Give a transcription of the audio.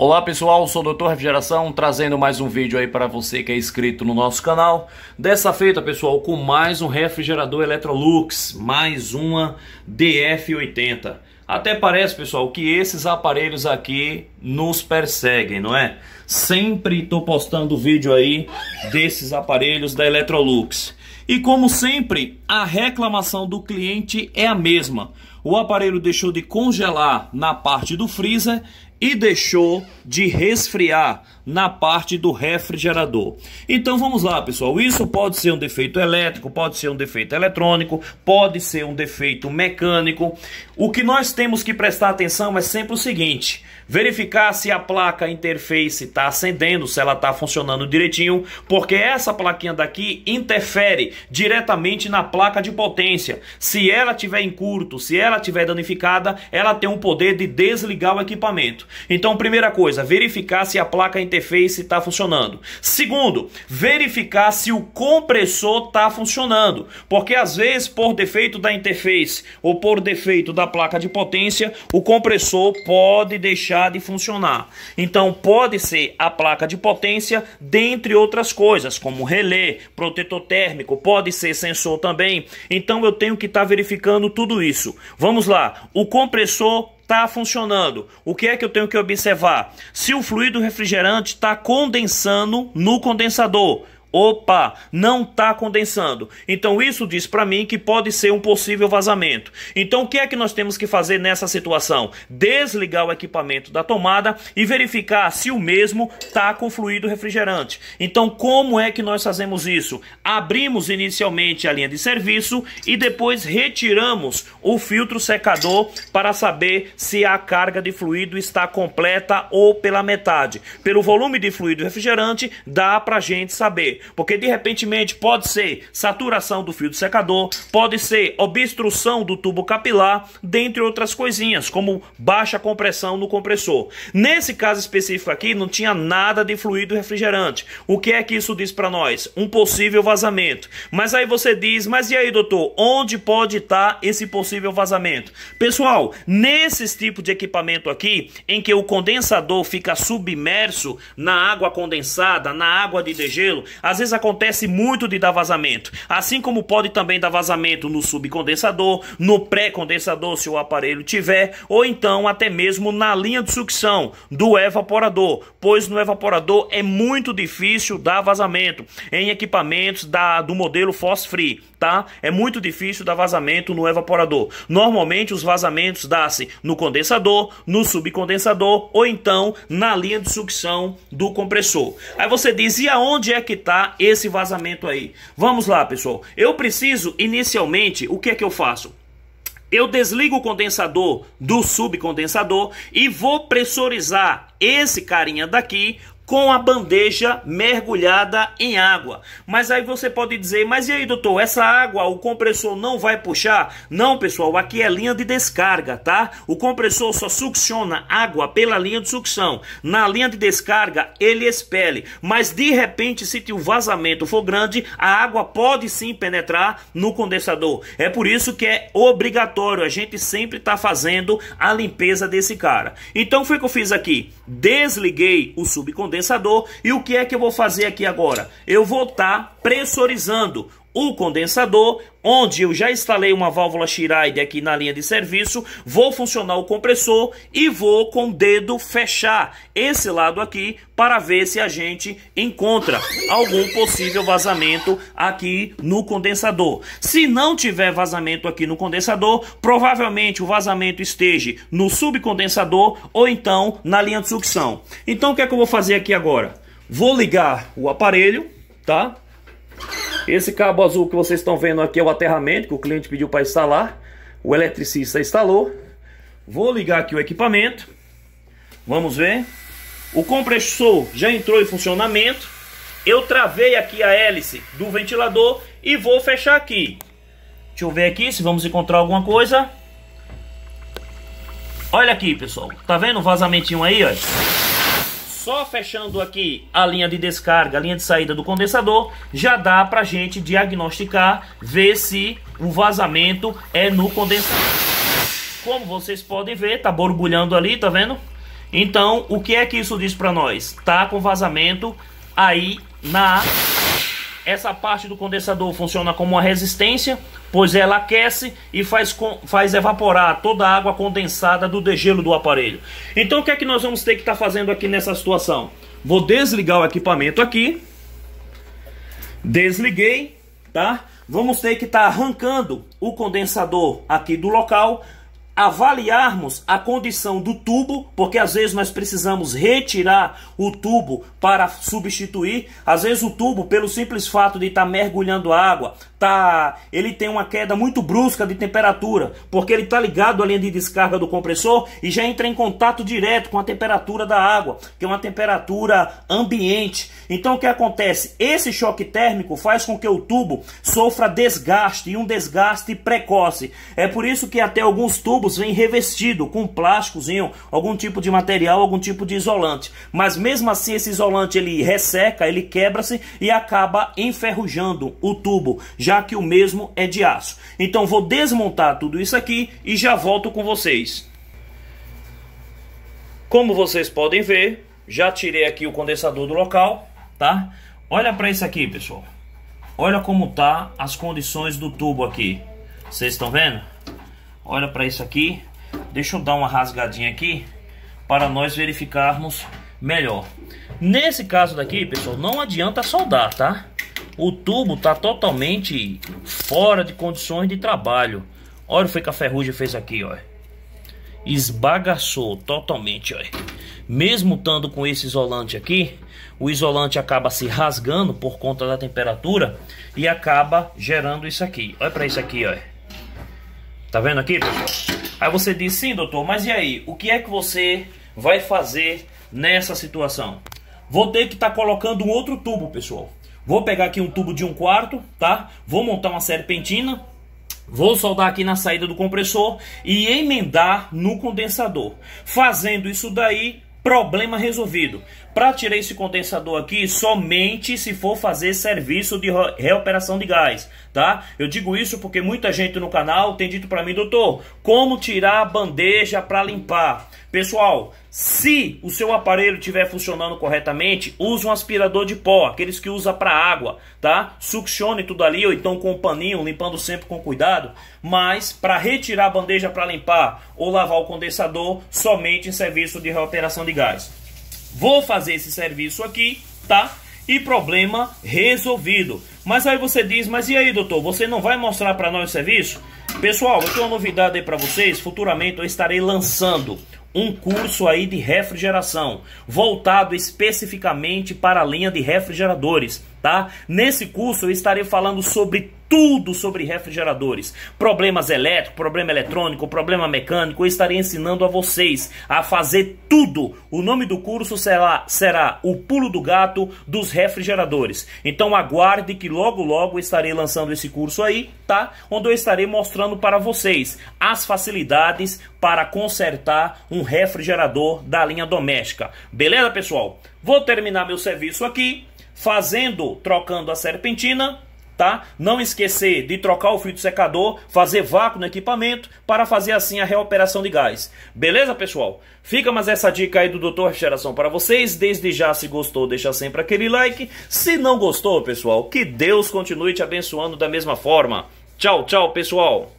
Olá pessoal, sou o Dr. Refrigeração, trazendo mais um vídeo aí para você que é inscrito no nosso canal. Dessa feita, pessoal, com mais um refrigerador Electrolux, mais uma DF80. Até parece, pessoal, que esses aparelhos aqui nos perseguem, não é? Sempre estou postando vídeo aí desses aparelhos da Electrolux. E como sempre, a reclamação do cliente é a mesma. O aparelho deixou de congelar na parte do freezer e deixou de resfriar na parte do refrigerador. Então vamos lá, pessoal. Isso pode ser um defeito elétrico, pode ser um defeito eletrônico, pode ser um defeito mecânico. O que nós temos que prestar atenção é sempre o seguinte: verificar se a placa interface está acendendo, se ela está funcionando direitinho, porque essa plaquinha daqui interfere diretamente na placa de potência. Se ela tiver em curto, se ela tiver danificada, ela tem um poder de desligar o equipamento. Então, primeira coisa, verificar se a placa interface interface está funcionando. Segundo, verificar se o compressor está funcionando, porque às vezes por defeito da interface ou por defeito da placa de potência, o compressor pode deixar de funcionar. Então pode ser a placa de potência, dentre outras coisas, como relé, protetor térmico, pode ser sensor também. Então eu tenho que estar tá verificando tudo isso. Vamos lá, o compressor está funcionando. O que é que eu tenho que observar? Se o fluido refrigerante está condensando no condensador. Opa, não está condensando. Então isso diz para mim que pode ser um possível vazamento. Então o que é que nós temos que fazer nessa situação? Desligar o equipamento da tomada e verificar se o mesmo está com fluido refrigerante. Então como é que nós fazemos isso? Abrimos inicialmente a linha de serviço e depois retiramos o filtro secador para saber se a carga de fluido está completa ou pela metade. Pelo volume de fluido refrigerante dá para gente saber. Porque de repentemente pode ser saturação do fio do secador, pode ser obstrução do tubo capilar, dentre outras coisinhas, como baixa compressão no compressor. Nesse caso específico aqui, não tinha nada de fluido refrigerante. O que é que isso diz para nós? Um possível vazamento. Mas aí você diz, mas e aí, doutor, onde pode estar tá esse possível vazamento? Pessoal, nesses tipos de equipamento aqui, em que o condensador fica submerso na água condensada, na água de degelo, às vezes acontece muito de dar vazamento. Assim como pode também dar vazamento no subcondensador, no pré-condensador, se o aparelho tiver, ou então até mesmo na linha de sucção do evaporador, pois no evaporador é muito difícil dar vazamento em equipamentos da, do modelo Fosfree, tá? É muito difícil dar vazamento no evaporador. Normalmente os vazamentos dá-se no condensador, no subcondensador ou então na linha de sucção do compressor. Aí você diz, e aonde é que está evitar esse vazamento aí. Vamos lá, pessoal. Eu preciso, inicialmente, o que é que eu faço? Eu desligo o condensador do subcondensador e vou pressurizar esse carinha daqui com a bandeja mergulhada em água. Mas aí você pode dizer, mas e aí, doutor, essa água o compressor não vai puxar? Não, pessoal, aqui é linha de descarga, tá? O compressor só succiona água pela linha de sucção. Na linha de descarga, ele expele, mas de repente, se o vazamento for grande, a água pode sim penetrar no condensador. É por isso que é obrigatório a gente sempre estar tá fazendo a limpeza desse cara. Então foi o que eu fiz aqui. Desliguei o subcondensador e o que é que eu vou fazer aqui agora? Eu vou estar tá pressurizando o condensador, onde eu já instalei uma válvula Schiride aqui na linha de serviço, vou funcionar o compressor e vou com o dedo fechar esse lado aqui para ver se a gente encontra algum possível vazamento aqui no condensador. Se não tiver vazamento aqui no condensador, provavelmente o vazamento esteja no subcondensador ou então na linha de sucção. Então o que é que eu vou fazer aqui agora? Vou ligar o aparelho, tá? Esse cabo azul que vocês estão vendo aqui é o aterramento que o cliente pediu para instalar. O eletricista instalou. Vou ligar aqui o equipamento. Vamos ver. O compressor já entrou em funcionamento. Eu travei aqui a hélice do ventilador e vou fechar aqui. Deixa eu ver aqui se vamos encontrar alguma coisa. Olha aqui, pessoal. Tá vendo o vazamentinho aí, ó? só fechando aqui a linha de descarga, a linha de saída do condensador, já dá para gente diagnosticar, ver se o vazamento é no condensador. Como vocês podem ver, tá borbulhando ali, tá vendo? Então, o que é que isso diz para nós? Tá com vazamento aí na essa parte do condensador funciona como uma resistência, pois ela aquece e faz, faz evaporar toda a água condensada do degelo do aparelho. Então o que é que nós vamos ter que estar tá fazendo aqui nessa situação? Vou desligar o equipamento aqui. Desliguei, tá? Vamos ter que estar tá arrancando o condensador aqui do local avaliarmos a condição do tubo, porque às vezes nós precisamos retirar o tubo para substituir, às vezes o tubo pelo simples fato de estar tá mergulhando água, tá, ele tem uma queda muito brusca de temperatura, porque ele está ligado à linha de descarga do compressor e já entra em contato direto com a temperatura da água, que é uma temperatura ambiente. Então o que acontece? Esse choque térmico faz com que o tubo sofra desgaste e um desgaste precoce. É por isso que até alguns tubos vem revestido com plásticozinho, algum tipo de material, algum tipo de isolante. Mas mesmo assim esse isolante ele resseca, ele quebra-se e acaba enferrujando o tubo, já que o mesmo é de aço. Então vou desmontar tudo isso aqui e já volto com vocês. Como vocês podem ver, já tirei aqui o condensador do local, tá? Olha para isso aqui, pessoal. Olha como tá as condições do tubo aqui. Vocês estão vendo? Olha para isso aqui. Deixa eu dar uma rasgadinha aqui para nós verificarmos melhor. Nesse caso daqui, pessoal, não adianta soldar, tá? O tubo tá totalmente fora de condições de trabalho. Olha o que a ferrugem fez aqui, ó. Esbagaçou totalmente, ó. Mesmo estando com esse isolante aqui, o isolante acaba se rasgando por conta da temperatura e acaba gerando isso aqui. Olha para isso aqui, ó. Tá vendo aqui, pessoal? Aí você diz, sim, doutor, mas e aí? O que é que você vai fazer nessa situação? Vou ter que estar tá colocando um outro tubo, pessoal. Vou pegar aqui um tubo de um quarto, tá? Vou montar uma serpentina. Vou soldar aqui na saída do compressor e emendar no condensador. Fazendo isso daí, problema resolvido. Para tirar esse condensador aqui, somente se for fazer serviço de reoperação de gás, tá? Eu digo isso porque muita gente no canal tem dito para mim, doutor, como tirar a bandeja para limpar? Pessoal, se o seu aparelho estiver funcionando corretamente, use um aspirador de pó, aqueles que usa para água, tá? Succione tudo ali ou então com um paninho, limpando sempre com cuidado, mas para retirar a bandeja para limpar ou lavar o condensador, somente em serviço de reoperação de gás. Vou fazer esse serviço aqui, tá? E problema resolvido. Mas aí você diz, mas e aí doutor, você não vai mostrar para nós o serviço? Pessoal, eu tenho uma novidade aí para vocês, futuramente eu estarei lançando um curso aí de refrigeração, voltado especificamente para a linha de refrigeradores, tá? Nesse curso eu estarei falando sobre tudo sobre refrigeradores, problemas elétricos, problema eletrônico, problema mecânico. Eu estarei ensinando a vocês a fazer tudo. O nome do curso será, será O Pulo do Gato dos Refrigeradores. Então aguarde que logo logo estarei lançando esse curso aí, tá? Onde eu estarei mostrando para vocês as facilidades para consertar um refrigerador da linha doméstica. Beleza, pessoal? Vou terminar meu serviço aqui fazendo, trocando a serpentina tá? Não esquecer de trocar o filtro secador, fazer vácuo no equipamento para fazer assim a reoperação de gás. Beleza, pessoal? Fica mais essa dica aí do Dr. Refrigeração para vocês. Desde já, se gostou, deixa sempre aquele like. Se não gostou, pessoal, que Deus continue te abençoando da mesma forma. Tchau, tchau, pessoal!